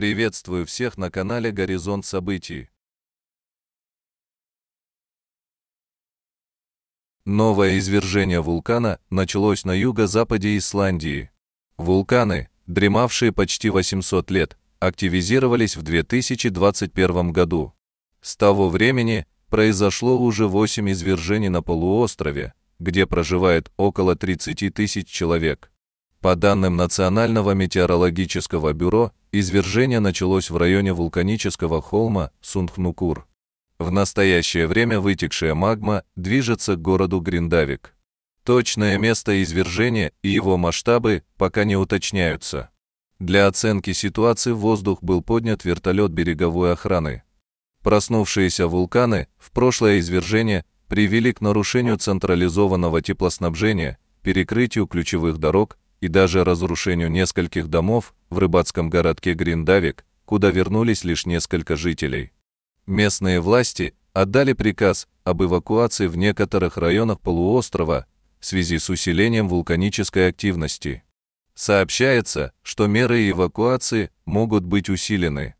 Приветствую всех на канале Горизонт событий. Новое извержение вулкана началось на юго-западе Исландии. Вулканы, дремавшие почти 800 лет, активизировались в 2021 году. С того времени произошло уже 8 извержений на полуострове, где проживает около 30 тысяч человек. По данным Национального метеорологического бюро, извержение началось в районе вулканического холма Сунхнукур. В настоящее время вытекшая магма движется к городу Гриндавик. Точное место извержения и его масштабы пока не уточняются. Для оценки ситуации в воздух был поднят вертолет береговой охраны. Проснувшиеся вулканы в прошлое извержение привели к нарушению централизованного теплоснабжения, перекрытию ключевых дорог и даже разрушению нескольких домов в рыбацком городке Гриндавик, куда вернулись лишь несколько жителей. Местные власти отдали приказ об эвакуации в некоторых районах полуострова в связи с усилением вулканической активности. Сообщается, что меры эвакуации могут быть усилены.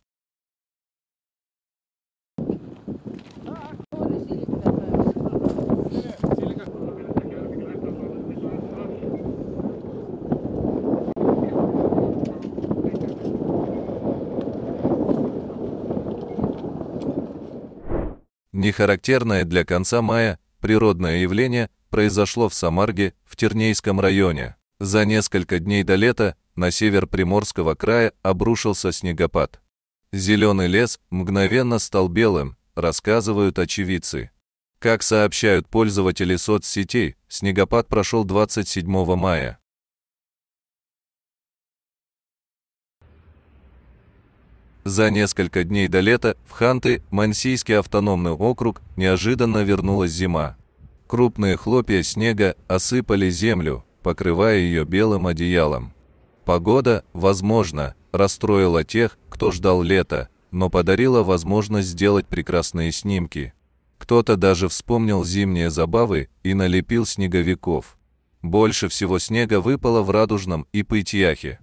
Нехарактерное для конца мая природное явление произошло в Самарге, в Тернейском районе. За несколько дней до лета на север Приморского края обрушился снегопад. Зеленый лес мгновенно стал белым, рассказывают очевидцы. Как сообщают пользователи соцсетей, снегопад прошел 27 мая. За несколько дней до лета в Ханты, Мансийский автономный округ, неожиданно вернулась зима. Крупные хлопья снега осыпали землю, покрывая ее белым одеялом. Погода, возможно, расстроила тех, кто ждал лета, но подарила возможность сделать прекрасные снимки. Кто-то даже вспомнил зимние забавы и налепил снеговиков. Больше всего снега выпало в Радужном и Пытьяхе.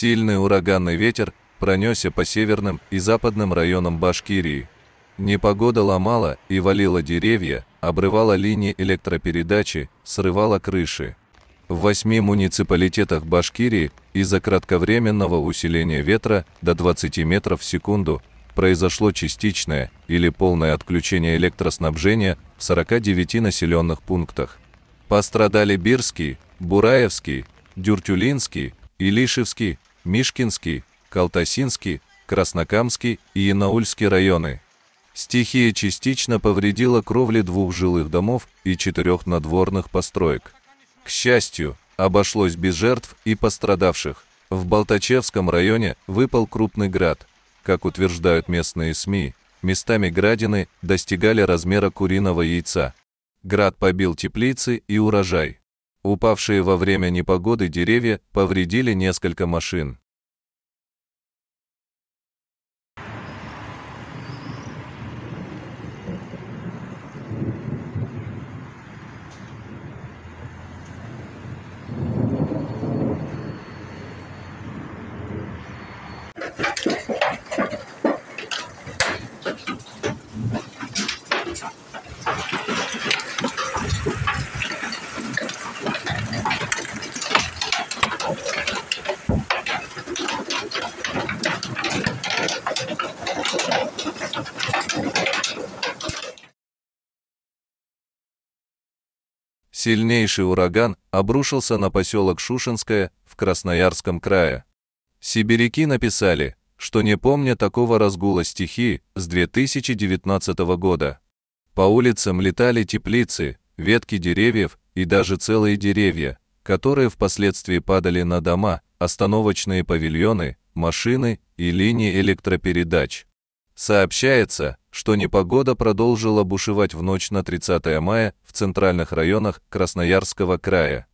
Сильный ураганный ветер пронесся по северным и западным районам Башкирии. Непогода ломала и валила деревья, обрывала линии электропередачи, срывала крыши. В восьми муниципалитетах Башкирии из-за кратковременного усиления ветра до 20 метров в секунду произошло частичное или полное отключение электроснабжения в 49 населенных пунктах. Пострадали Бирский, Бураевский, Дюртюлинский, Илишевский, Мишкинский, Калтасинский, Краснокамский и Янаульский районы. Стихия частично повредила кровли двух жилых домов и четырех надворных построек. К счастью, обошлось без жертв и пострадавших. В Болтачевском районе выпал крупный град. Как утверждают местные СМИ, местами градины достигали размера куриного яйца. Град побил теплицы и урожай. Упавшие во время непогоды деревья повредили несколько машин. Сильнейший ураган обрушился на поселок Шушинское в Красноярском крае. Сибиряки написали, что не помня такого разгула стихии с 2019 года. По улицам летали теплицы, ветки деревьев и даже целые деревья, которые впоследствии падали на дома, остановочные павильоны, машины и линии электропередач. Сообщается, что непогода продолжила бушевать в ночь на 30 мая в центральных районах Красноярского края.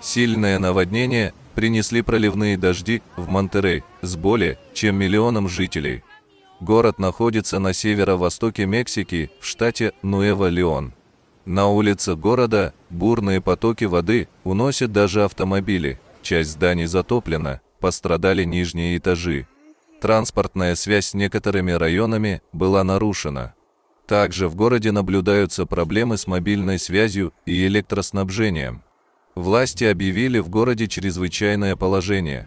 Сильное наводнение принесли проливные дожди в Монтерей с более чем миллионом жителей. Город находится на северо-востоке Мексики, в штате Нуэва-Леон. На улице города бурные потоки воды уносят даже автомобили, часть зданий затоплена, пострадали нижние этажи. Транспортная связь с некоторыми районами была нарушена. Также в городе наблюдаются проблемы с мобильной связью и электроснабжением. Власти объявили в городе чрезвычайное положение.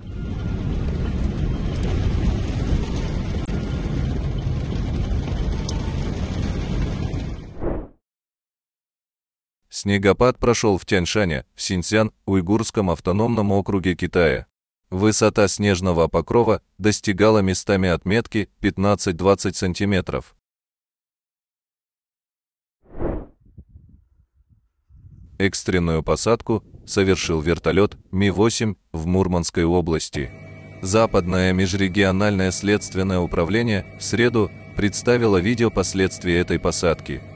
Снегопад прошел в Тяньшане, в Синьцзян, Уйгурском автономном округе Китая. Высота снежного покрова достигала местами отметки 15-20 сантиметров. Экстренную посадку совершил вертолет Ми-8 в Мурманской области. Западное межрегиональное следственное управление в среду представило видео последствий этой посадки –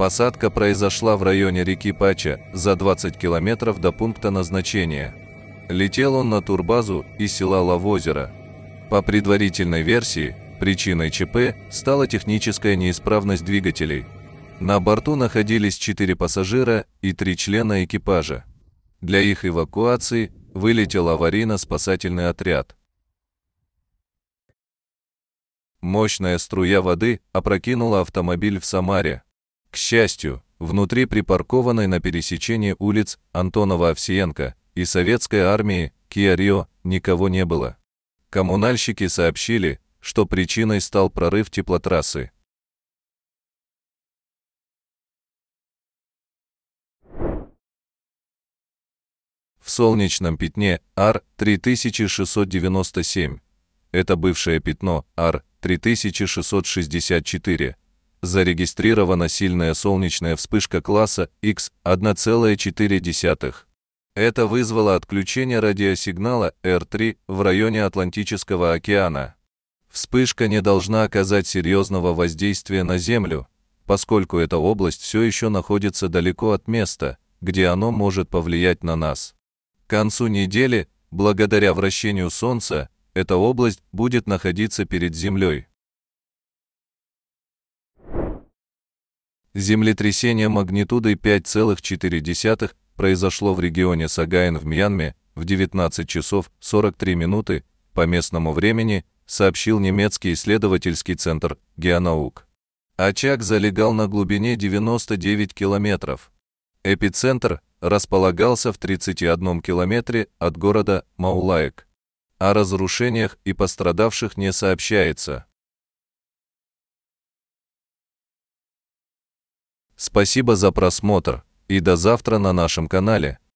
Посадка произошла в районе реки Пача, за 20 километров до пункта назначения. Летел он на турбазу и села лавозера. По предварительной версии, причиной ЧП стала техническая неисправность двигателей. На борту находились 4 пассажира и 3 члена экипажа. Для их эвакуации вылетел аварийно-спасательный отряд. Мощная струя воды опрокинула автомобиль в Самаре. К счастью, внутри припаркованной на пересечении улиц Антонова-Овсиенко и Советской армии Киарио никого не было. Коммунальщики сообщили, что причиной стал прорыв теплотрассы. В солнечном пятне R3697. Это бывшее пятно R3664 зарегистрирована сильная солнечная вспышка класса X 1,4. Это вызвало отключение радиосигнала R3 в районе Атлантического океана. Вспышка не должна оказать серьезного воздействия на Землю, поскольку эта область все еще находится далеко от места, где оно может повлиять на нас. К концу недели, благодаря вращению Солнца, эта область будет находиться перед Землей. Землетрясение магнитудой 5,4 произошло в регионе Сагаин в Мьянме в 19 часов 43 минуты по местному времени, сообщил немецкий исследовательский центр Геонаук. Очаг залегал на глубине 99 километров. Эпицентр располагался в 31 километре от города Маулаек. О разрушениях и пострадавших не сообщается. Спасибо за просмотр и до завтра на нашем канале.